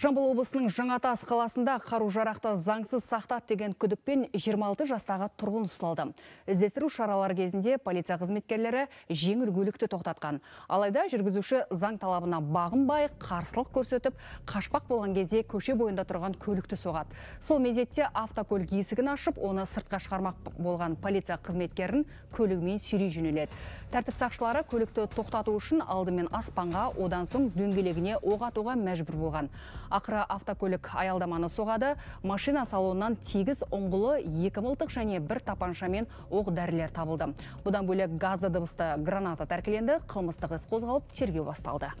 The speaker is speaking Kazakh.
Жамбыл облысының Жаңатас қаласында қару жарақты заңсыз сақтат деген күдікпен 26 жастағы тұрғын ұсталды. Іздестіру шаралар кезінде полиция қызметкерлері жеңіл көлікті тоқтатқан. Алайда жүргізуші заң талабына бағынбай қарсылық көрсетіп, қашпақ болған кезде көше бойында тұрған көлікті соғады. Сол мезетте автокөлік есігін ашып, оны сыртқа шығармақ болған полиция қызметкерін көлігімен сүйрей жөнеледі. Тәртіп сақшылары көлікті тоқтату үшін алдымен аспанға, одан соң дөңгелегіне оқ атуға мәжбүр болған ақыры автокөлік аялдаманы соғады машина салонынан тегіз ұңғылы екі мылтық және бір тапаншамен оқ дәрілер табылды бұдан бөлек газды дыбысты граната тәркіленді қылмыстық іс қозғалып тергеу басталды